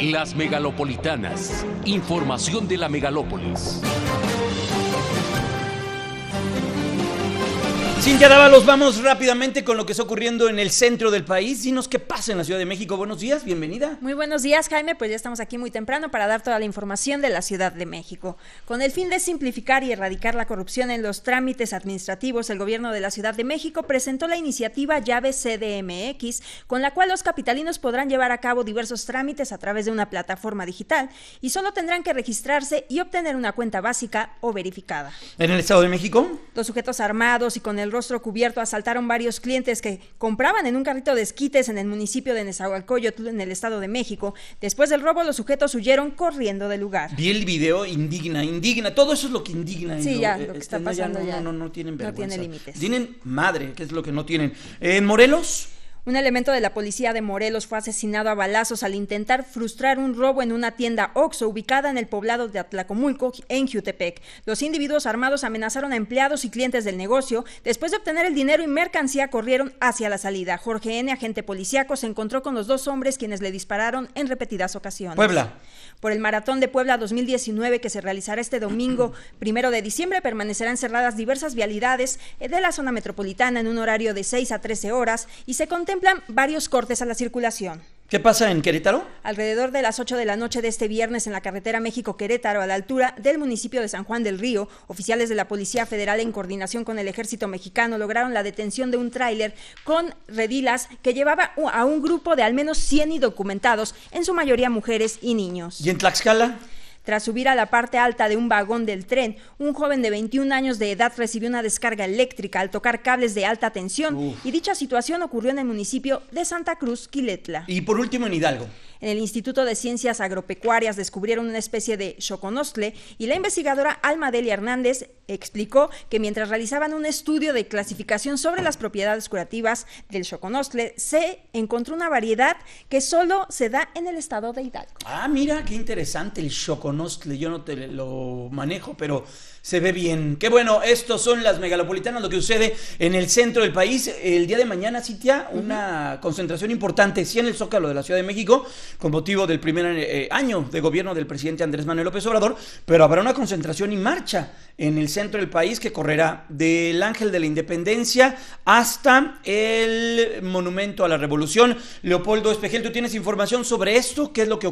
Las megalopolitanas. Información de la megalópolis. Cintia Dávalos, vamos rápidamente con lo que está ocurriendo en el centro del país. Dinos qué pasa en la Ciudad de México. Buenos días, bienvenida. Muy buenos días, Jaime. Pues ya estamos aquí muy temprano para dar toda la información de la Ciudad de México. Con el fin de simplificar y erradicar la corrupción en los trámites administrativos, el gobierno de la Ciudad de México presentó la iniciativa Llave CDMX, con la cual los capitalinos podrán llevar a cabo diversos trámites a través de una plataforma digital y solo tendrán que registrarse y obtener una cuenta básica o verificada. ¿En el Estado de México? Los sujetos armados y con el rostro cubierto asaltaron varios clientes que compraban en un carrito de esquites en el municipio de Nezahualcóyotl, en el Estado de México. Después del robo, los sujetos huyeron corriendo del lugar. Vi el video, indigna, indigna. Todo eso es lo que indigna. Sí, ya, eh, que este, está pasando no, ya. No, no, tienen vergüenza. No tiene límites. Tienen madre, que es lo que no tienen. En Morelos... Un elemento de la policía de Morelos fue asesinado a balazos al intentar frustrar un robo en una tienda Oxxo ubicada en el poblado de Atlacomulco, en Jutepec. Los individuos armados amenazaron a empleados y clientes del negocio. Después de obtener el dinero y mercancía, corrieron hacia la salida. Jorge N., agente policiaco se encontró con los dos hombres quienes le dispararon en repetidas ocasiones. Puebla. Por el Maratón de Puebla 2019 que se realizará este domingo, primero de diciembre, permanecerán cerradas diversas vialidades eh, de la zona metropolitana en un horario de 6 a 13 horas y se contempla varios cortes a la circulación. ¿Qué pasa en Querétaro? Alrededor de las 8 de la noche de este viernes en la carretera México-Querétaro, a la altura del municipio de San Juan del Río, oficiales de la Policía Federal en coordinación con el Ejército Mexicano lograron la detención de un tráiler con redilas que llevaba a un grupo de al menos 100 indocumentados, en su mayoría mujeres y niños. ¿Y en Tlaxcala? Tras subir a la parte alta de un vagón del tren, un joven de 21 años de edad recibió una descarga eléctrica al tocar cables de alta tensión y dicha situación ocurrió en el municipio de Santa Cruz, Quiletla. Y por último en Hidalgo. En el Instituto de Ciencias Agropecuarias descubrieron una especie de choconostle y la investigadora Alma Delia Hernández explicó que mientras realizaban un estudio de clasificación sobre las propiedades curativas del choconostle, se encontró una variedad que solo se da en el estado de Hidalgo. Ah, mira, qué interesante el choconostle. Yo no te lo manejo, pero se ve bien. Qué bueno, estos son las megalopolitanas, lo que sucede en el centro del país. El día de mañana, sitia una concentración importante, sí en el Zócalo de la Ciudad de México, con motivo del primer eh, año de gobierno del presidente Andrés Manuel López Obrador, pero habrá una concentración y marcha en el centro del país que correrá del Ángel de la Independencia hasta el Monumento a la Revolución. Leopoldo Espejel, ¿tú tienes información sobre esto? ¿Qué es lo que ocurre?